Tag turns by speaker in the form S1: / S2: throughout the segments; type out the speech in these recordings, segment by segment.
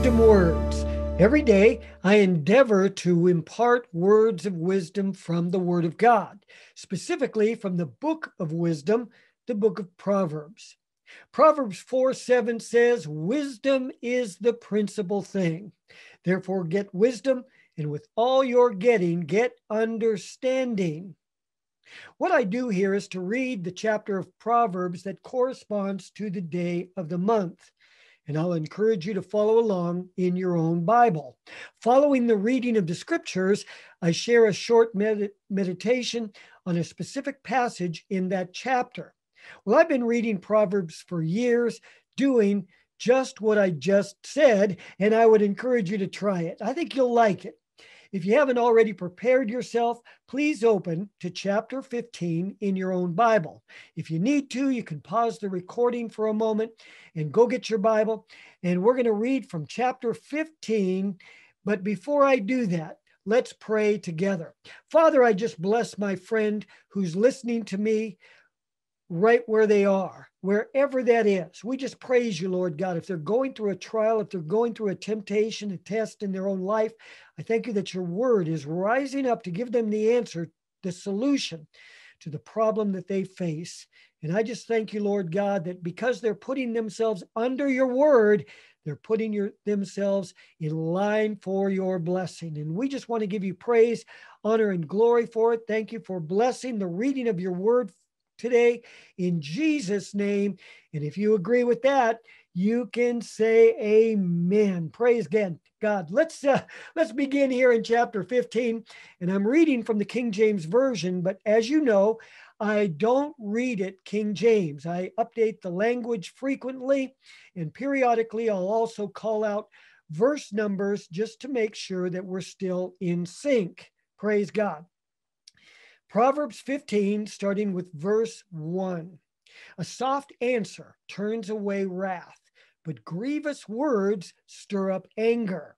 S1: Wisdom Words. Every day, I endeavor to impart words of wisdom from the Word of God, specifically from the Book of Wisdom, the Book of Proverbs. Proverbs 4 7 says, Wisdom is the principal thing. Therefore, get wisdom, and with all your getting, get understanding. What I do here is to read the chapter of Proverbs that corresponds to the day of the month and I'll encourage you to follow along in your own Bible. Following the reading of the scriptures, I share a short med- meditation on a specific passage in that chapter. Well, I've been reading Proverbs for years, doing just what I just said, and I would encourage you to try it. I think you'll like it. If you haven't already prepared yourself, please open to chapter 15 in your own Bible. If you need to, you can pause the recording for a moment and go get your Bible. And we're going to read from chapter 15. But before I do that, let's pray together. Father, I just bless my friend who's listening to me right where they are wherever that is. We just praise you, Lord God. If they're going through a trial, if they're going through a temptation, a test in their own life, I thank you that your word is rising up to give them the answer, the solution to the problem that they face. And I just thank you, Lord God, that because they're putting themselves under your word, they're putting your, themselves in line for your blessing. And we just want to give you praise, honor, and glory for it. Thank you for blessing the reading of your word today in Jesus' name. And if you agree with that, you can say amen praise god god let's uh, let's begin here in chapter 15 and i'm reading from the king james version but as you know i don't read it king james i update the language frequently and periodically i'll also call out verse numbers just to make sure that we're still in sync praise god Proverbs 15, starting with verse 1. A soft answer turns away wrath, but grievous words stir up anger.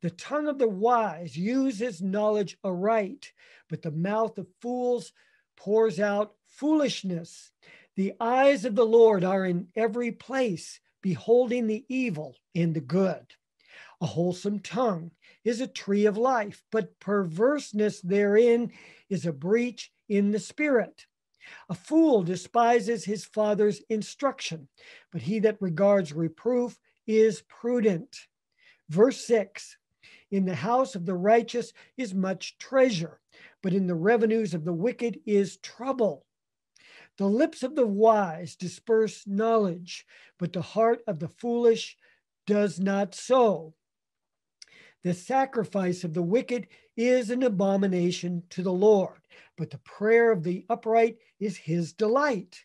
S1: The tongue of the wise uses knowledge aright, but the mouth of fools pours out foolishness. The eyes of the Lord are in every place, beholding the evil and the good. A wholesome tongue is a tree of life, but perverseness therein is a breach in the spirit. A fool despises his father's instruction, but he that regards reproof is prudent. Verse 6 In the house of the righteous is much treasure, but in the revenues of the wicked is trouble. The lips of the wise disperse knowledge, but the heart of the foolish does not so. The sacrifice of the wicked is an abomination to the Lord, but the prayer of the upright is his delight.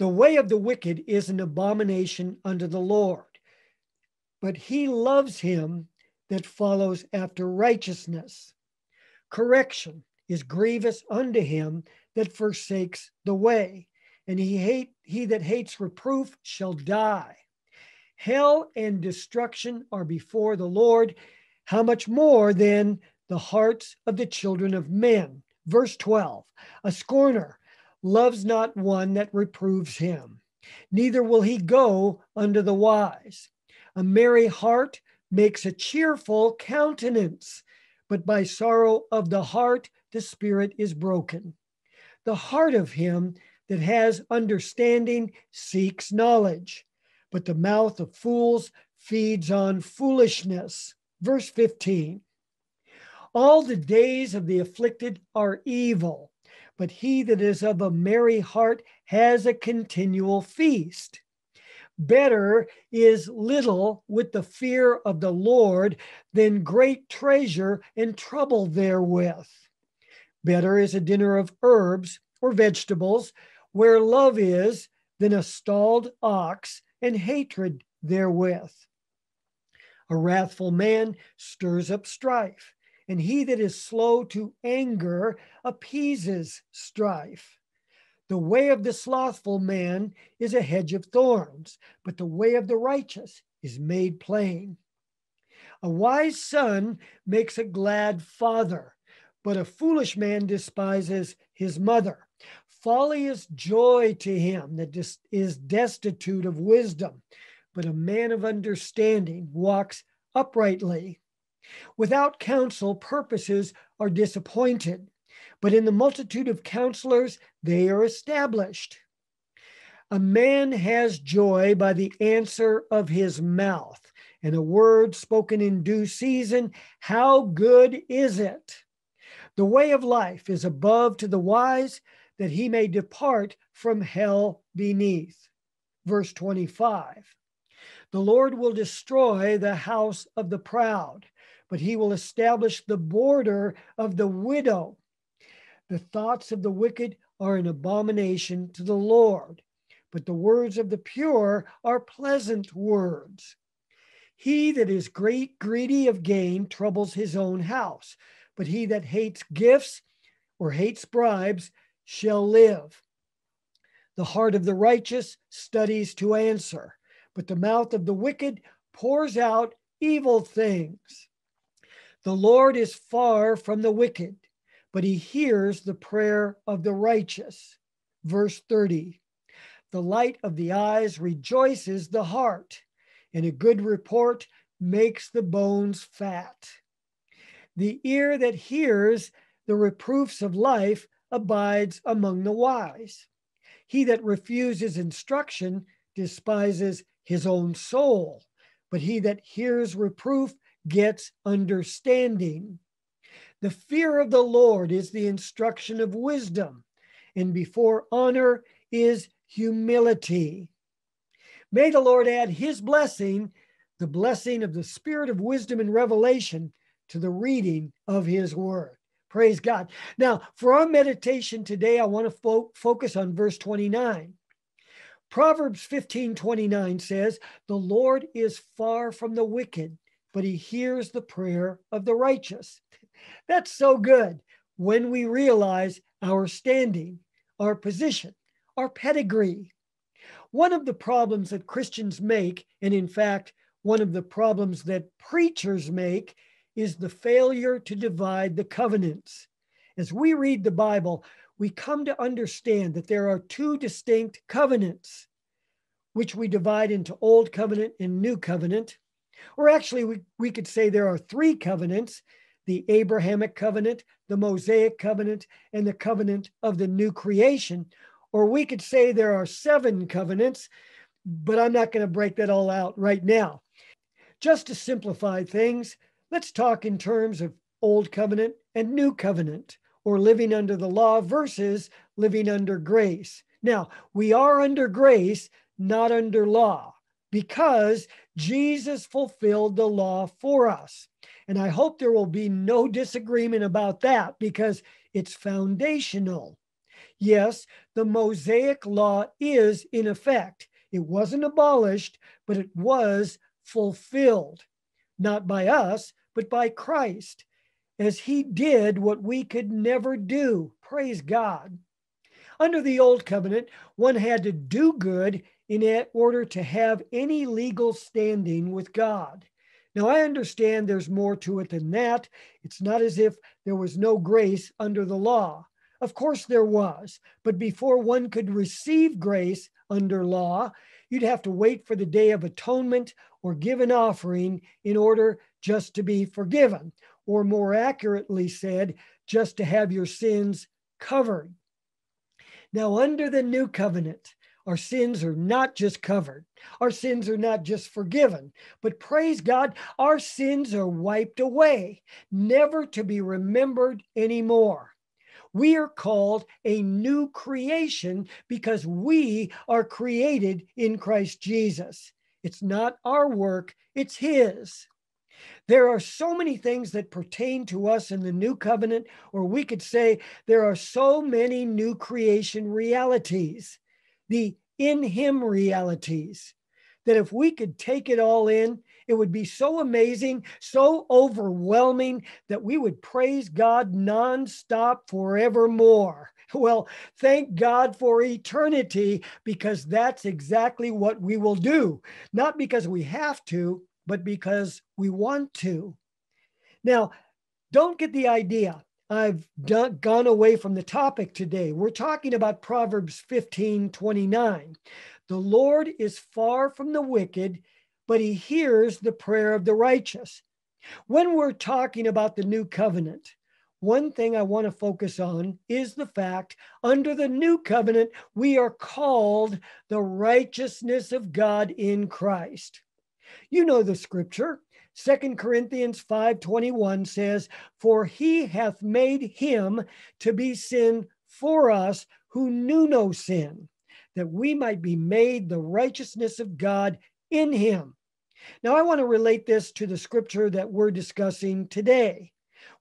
S1: The way of the wicked is an abomination unto the Lord, but he loves him that follows after righteousness. Correction is grievous unto him that forsakes the way, and he hate he that hates reproof shall die. Hell and destruction are before the Lord, how much more than the hearts of the children of men. Verse 12 A scorner loves not one that reproves him, neither will he go unto the wise. A merry heart makes a cheerful countenance, but by sorrow of the heart the spirit is broken. The heart of him that has understanding seeks knowledge, but the mouth of fools feeds on foolishness. Verse 15 All the days of the afflicted are evil, but he that is of a merry heart has a continual feast. Better is little with the fear of the Lord than great treasure and trouble therewith. Better is a dinner of herbs or vegetables where love is than a stalled ox and hatred therewith. A wrathful man stirs up strife, and he that is slow to anger appeases strife. The way of the slothful man is a hedge of thorns, but the way of the righteous is made plain. A wise son makes a glad father, but a foolish man despises his mother. Folly is joy to him that is destitute of wisdom, but a man of understanding walks uprightly. Without counsel, purposes are disappointed, but in the multitude of counselors, they are established. A man has joy by the answer of his mouth, and a word spoken in due season, how good is it? The way of life is above to the wise, that he may depart from hell beneath. Verse 25. The Lord will destroy the house of the proud, but he will establish the border of the widow. The thoughts of the wicked are an abomination to the Lord, but the words of the pure are pleasant words. He that is great greedy of gain troubles his own house, but he that hates gifts or hates bribes shall live. The heart of the righteous studies to answer, but the mouth of the wicked pours out evil things. The Lord is far from the wicked, but he hears the prayer of the righteous. Verse 30 The light of the eyes rejoices the heart, and a good report makes the bones fat. The ear that hears the reproofs of life abides among the wise. He that refuses instruction despises his own soul. But he that hears reproof gets understanding. The fear of the Lord is the instruction of wisdom, and before honor is humility. May the Lord add his blessing, the blessing of the spirit of wisdom and revelation, to the reading of his word. Praise God. Now, for our meditation today, I want to fo- focus on verse 29. Proverbs 15 29 says, The Lord is far from the wicked, but he hears the prayer of the righteous. That's so good when we realize our standing, our position, our pedigree. One of the problems that Christians make, and in fact, one of the problems that preachers make, is the failure to divide the covenants. As we read the Bible, we come to understand that there are two distinct covenants, which we divide into Old Covenant and New Covenant. Or actually, we, we could say there are three covenants the Abrahamic covenant, the Mosaic covenant, and the covenant of the new creation. Or we could say there are seven covenants, but I'm not going to break that all out right now. Just to simplify things, let's talk in terms of Old Covenant and New Covenant or living under the law versus living under grace. Now, we are under grace, not under law, because Jesus fulfilled the law for us. And I hope there will be no disagreement about that because it's foundational. Yes, the Mosaic law is in effect. It wasn't abolished, but it was fulfilled, not by us, but by Christ as he did what we could never do. Praise God. Under the old covenant, one had to do good in order to have any legal standing with God. Now, I understand there's more to it than that. It's not as if there was no grace under the law. Of course, there was, but before one could receive grace under law, you'd have to wait for the day of atonement or give an offering in order just to be forgiven, or more accurately said, just to have your sins covered. Now, under the new covenant, our sins are not just covered, our sins are not just forgiven, but praise God, our sins are wiped away, never to be remembered anymore. We are called a new creation because we are created in Christ Jesus. It's not our work, it's His. There are so many things that pertain to us in the new covenant, or we could say there are so many new creation realities, the in Him realities, that if we could take it all in, it would be so amazing, so overwhelming that we would praise God nonstop forevermore. Well, thank God for eternity because that's exactly what we will do. Not because we have to, but because we want to. Now, don't get the idea I've done, gone away from the topic today. We're talking about Proverbs 15 29. The Lord is far from the wicked, but he hears the prayer of the righteous. When we're talking about the new covenant, one thing I want to focus on is the fact under the new covenant, we are called the righteousness of God in Christ. You know the scripture. Second Corinthians 5:21 says, "For he hath made him to be sin for us who knew no sin, that we might be made the righteousness of God in him." Now I want to relate this to the scripture that we're discussing today.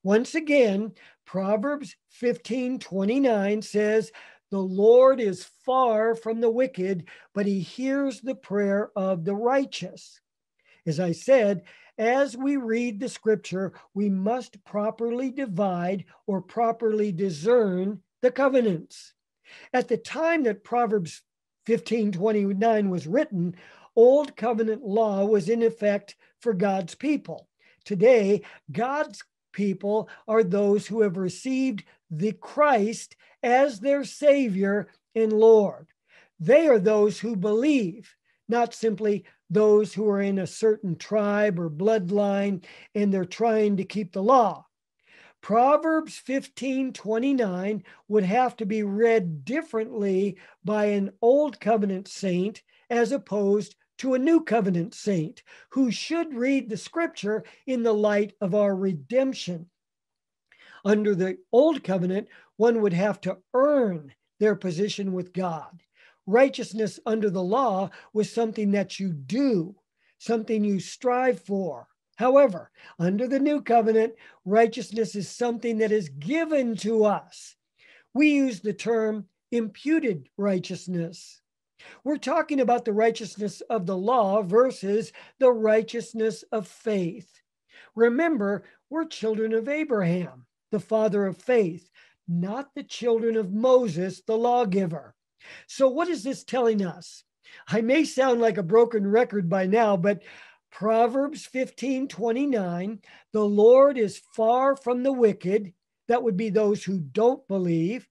S1: Once again, Proverbs 15:29 says, "The Lord is far from the wicked, but he hears the prayer of the righteous." As I said, as we read the scripture, we must properly divide or properly discern the covenants. At the time that Proverbs 1529 was written, old covenant law was in effect for God's people. Today, God's people are those who have received the Christ as their Savior and Lord. They are those who believe, not simply those who are in a certain tribe or bloodline and they're trying to keep the law. Proverbs 15 29 would have to be read differently by an old covenant saint as opposed to a new covenant saint who should read the scripture in the light of our redemption. Under the old covenant, one would have to earn their position with God righteousness under the law was something that you do, something you strive for. However, under the new covenant, righteousness is something that is given to us. We use the term imputed righteousness. We're talking about the righteousness of the law versus the righteousness of faith. Remember, we're children of Abraham, the father of faith, not the children of Moses, the lawgiver. So, what is this telling us? I may sound like a broken record by now, but Proverbs 15 29, the Lord is far from the wicked. That would be those who don't believe,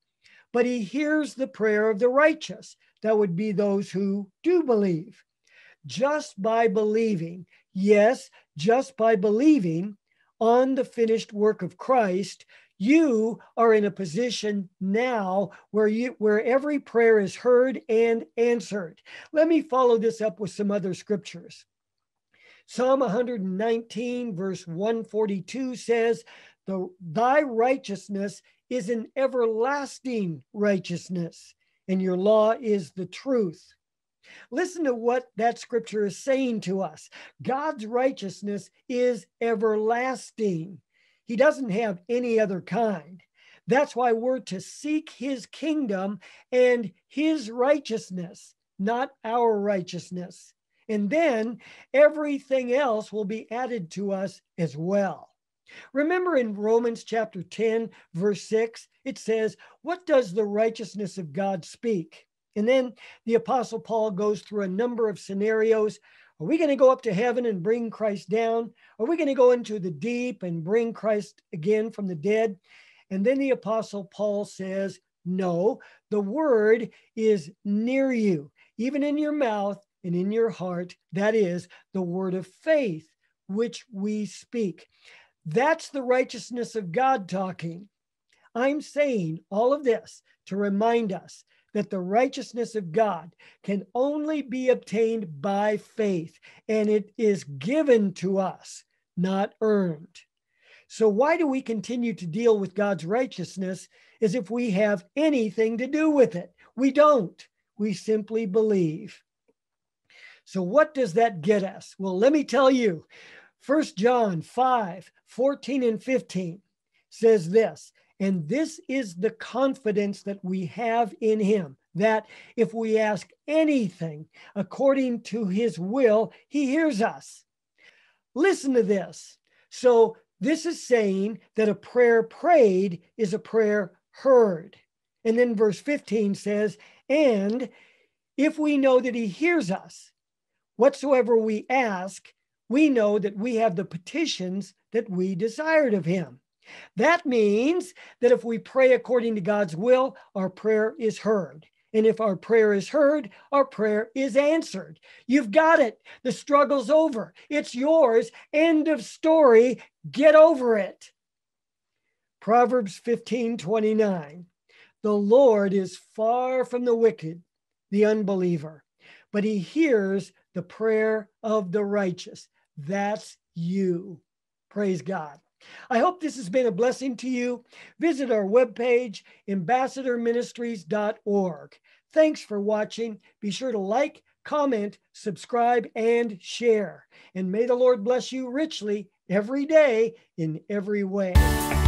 S1: but he hears the prayer of the righteous. That would be those who do believe. Just by believing, yes, just by believing on the finished work of Christ, you are in a position now where you where every prayer is heard and answered let me follow this up with some other scriptures psalm 119 verse 142 says the thy righteousness is an everlasting righteousness and your law is the truth Listen to what that scripture is saying to us. God's righteousness is everlasting. He doesn't have any other kind. That's why we're to seek his kingdom and his righteousness, not our righteousness. And then everything else will be added to us as well. Remember in Romans chapter 10, verse 6, it says, What does the righteousness of God speak? And then the Apostle Paul goes through a number of scenarios are we going to go up to heaven and bring Christ down? Are we going to go into the deep and bring Christ again from the dead? And then the Apostle Paul says, No, the word is near you, even in your mouth and in your heart. That is the word of faith which we speak. That's the righteousness of God talking. I'm saying all of this to remind us that the righteousness of God can only be obtained by faith, and it is given to us, not earned. So, why do we continue to deal with God's righteousness as if we have anything to do with it? We don't. We simply believe. So, what does that get us? Well, let me tell you 1 John 5 14 and 15 says this and this is the confidence that we have in him that if we ask anything according to his will, he hears us. Listen to this. So, this is saying that a prayer prayed is a prayer heard. And then verse 15 says, And if we know that he hears us, whatsoever we ask, we know that we have the petitions that we desired of him. That means that if we pray according to God's will, our prayer is heard. And if our prayer is heard, our prayer is answered. You've got it. The struggle's over. It's yours. End of story. Get over it. Proverbs 15 29. The Lord is far from the wicked, the unbeliever, but he hears the prayer of the righteous. That's you. Praise God. I hope this has been a blessing to you. Visit our webpage, ambassadorministries.org. Thanks for watching. Be sure to like, comment, subscribe, and share. And may the Lord bless you richly every day in every way.